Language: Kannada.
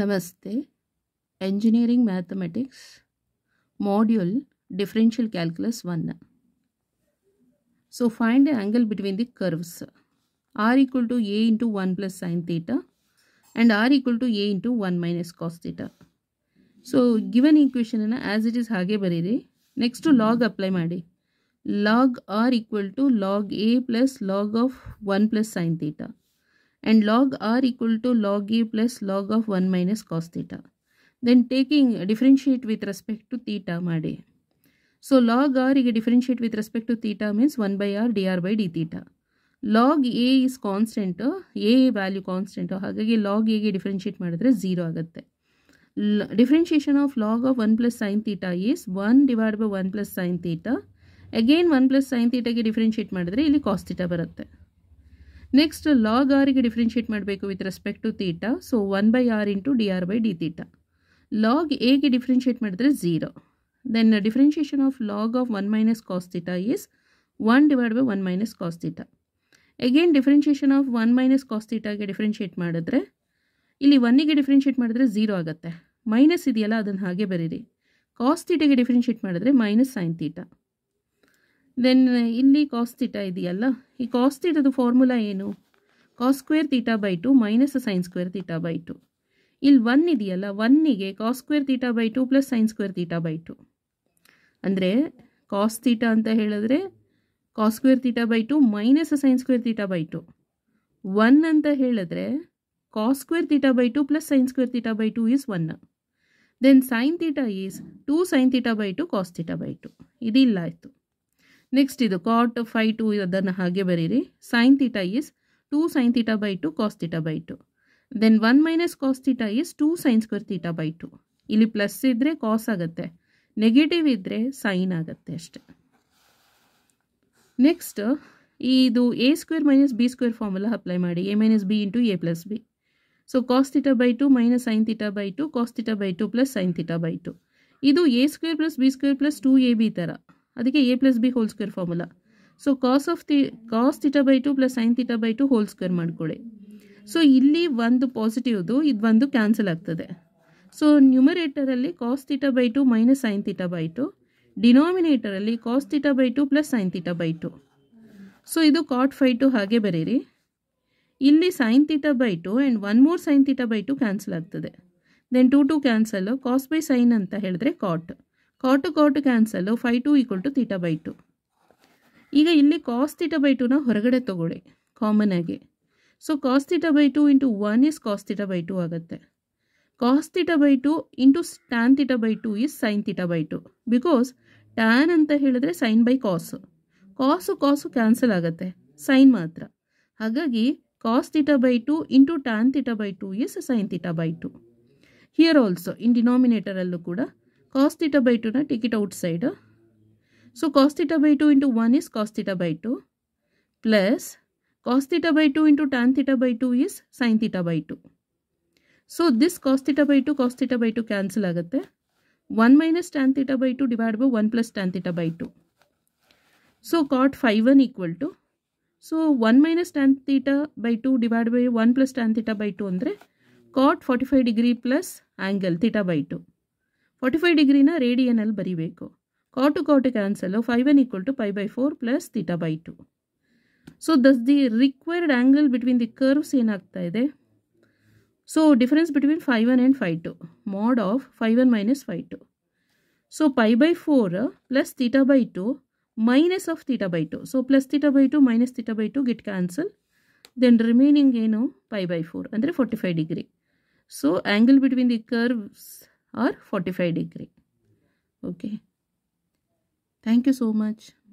ನಮಸ್ತೆ engineering mathematics module differential calculus one so find angle between the curves r equal to a into one plus sine theta and r equal to a into one minus cos theta so given ಈಕ್ವೇಷನನ್ನು ಆ್ಯಸ್ ಇಟ್ ಈಸ್ ಹಾಗೆ ಬರೀರಿ ನೆಕ್ಸ್ಟು ಲಾಗ್ ಅಪ್ಲೈ ಮಾಡಿ log r equal to log a plus log of one plus sine theta And log r equal to log a plus log of 1 minus cos theta. Then taking differentiate with respect to theta made. So log r yike differentiate with respect to theta means 1 by r dr by d theta. Log a is constant. A value constant. Haga log a ghe differentiate maadadhe 0 agathe. Differentiation of log of 1 plus sin theta is 1 divided by 1 plus sin theta. Again 1 plus sin theta differentiate maadadhe. Ilhi cos theta parathe. Next log ಆರಿಗೆ ಡಿಫ್ರೆನ್ಷಿಯೇಟ್ ಮಾಡಬೇಕು with respect to theta so one by r into d r by d theta log ಎಗೆ ಡಿಫ್ರೆನ್ಷಿಯೇಟ್ ಮಾಡಿದ್ರೆ zero then differentiation of log of one minus cos theta is one divide by one minus cos theta again differentiation of one minus cos ತೀಟಾಗೆ ಡಿಫ್ರೆನ್ಷಿಯೇಟ್ ಮಾಡಿದ್ರೆ ಇಲ್ಲಿ ಒನ್ನಿಗೆ ಡಿಫ್ರೆನ್ಷಿಯೇಟ್ ಮಾಡಿದ್ರೆ ಝೀರೋ ಆಗುತ್ತೆ ಮೈನಸ್ ಇದೆಯಲ್ಲ ಅದನ್ನು ಹಾಗೆ ಬರೀರಿ ಕಾಸ್ ಡಿಫ್ರೆನ್ಷಿಯೇಟ್ ಮಾಡಿದ್ರೆ ಮೈನಸ್ ಸೈನ್ ತೀಟ ದೆನ್ ಇಲ್ಲಿ ಕಾಸ್ ತೀಟ ಇದೆಯಲ್ಲ ಈ ಕಾಸ್ ತೀಟದ ಫಾರ್ಮುಲಾ ಏನು cos square theta by two minus sine square theta by two ಇಲ್ಲಿ ಒನ್ ಇದೆಯಲ್ಲ ಒನ್ನಿಗೆ cos square theta by two plus sine square theta by two ಅಂದರೆ ಕಾಸ್ ಅಂತ ಹೇಳಿದ್ರೆ cos square theta by two minus sine square theta by two one ಅಂತ ಹೇಳಿದ್ರೆ cos square theta by two plus sine square theta by two is one then sign theta is two sine theta by two cos by two ಇದಿಲ್ಲ ಆಯಿತು ನೆಕ್ಸ್ಟ್ ಇದು ಕಾಟ್ ಫೈ ಟು ಅದನ್ನು ಹಾಗೆ ಬರೀರಿ sine theta is two sine theta by two cos by two then one minus cos theta is two sine square theta by two ಇಲ್ಲಿ ಪ್ಲಸ್ ಇದ್ದರೆ ಕಾಸ್ ಆಗುತ್ತೆ ನೆಗೆಟಿವ್ ಇದ್ದರೆ ಸೈನ್ ಆಗುತ್ತೆ ಅಷ್ಟೆ ನೆಕ್ಸ್ಟ್ ಇದು a square minus b square formula apply ಮಾಡಿ a minus b into a plus b so cos by two minus sine theta by two cos by two plus sine theta by two ಇದು a square plus b square plus two a b ಥರ ಅದಕ್ಕೆ a plus b whole square formula so cos of ತಿ cos theta by two plus sine theta by two whole square ಮಾಡಿಕೊಳ್ಳಿ ಸೊ ಇಲ್ಲಿ ಒಂದು ಪಾಸಿಟಿವ್ದು ಇದು ಒಂದು ಕ್ಯಾನ್ಸಲ್ ಆಗ್ತದೆ ಸೊ ನ್ಯೂಮರೇಟರಲ್ಲಿ cos theta by two minus sine theta by two ಡಿನಾಮಿನೇಟರಲ್ಲಿ cos theta by two plus sine theta by two so ಇದು ಕಾಟ್ ಫೈ ಟು ಹಾಗೆ ಬರೀರಿ ಇಲ್ಲಿ sine theta by two and one more sine theta by two cancel ಆಗ್ತದೆ then two two cancel cos by sine ಅಂತ ಹೇಳಿದ್ರೆ cot cot cot cancel phi two equal to theta by to ಈಗ ಇಲ್ಲಿ ಕಾಸ್ ತೀಟ ಬೈ ಟುನ ಹೊರಗಡೆ ತೊಗೊಳ್ಳಿ ಕಾಮನ್ ಆಗಿ so cos theta by two into one is cos theta by two ಆಗುತ್ತೆ cos theta by two into tan theta by two is sine theta by two because tan ಅಂತ ಹೇಳಿದ್ರೆ ಸೈನ್ ಬೈ ಕಾಸು ಕಾಸು ಕಾಸು ಕ್ಯಾನ್ಸಲ್ ಆಗುತ್ತೆ ಸೈನ್ ಮಾತ್ರ ಹಾಗಾಗಿ cos theta by two into tan theta by two is sine theta by two here also in ಡಿನಾಮಿನೇಟರಲ್ಲೂ ಕೂಡ cos theta by 2 na take it outside so cos theta by 2 into 1 is cos theta by 2 plus cos theta by 2 into tan theta by 2 is sin theta by 2 so this cos theta by 2 cos theta by 2 cancel ಆಗುತ್ತೆ 1 minus tan theta by 2 divided by 1 plus tan theta by 2 so cot phi 1 equal to so 1 minus tan theta by 2 divided by 1 plus tan theta by 2 andre cot 45 degree plus angle theta by 2 forty five ಡಿಗ್ರಿನ ರೇಡಿಯನಲ್ಲಿ ಬರೀಬೇಕು cot cot cancel five n equal to phi by four plus theta by two so thus the required angle between the curves ಏನಾಗ್ತಾ ಇದೆ so difference between five one and five two mod of five one minus phi two so pi by four plus theta by two minus of theta by two so plus theta by two minus theta by to ಗಿಟ್ cancel then remaining ಏನು ಪೈ ಬೈ ಫೋರ್ ಅಂದರೆ forty five degree so angle between the curves or 45 degree okay thank you so much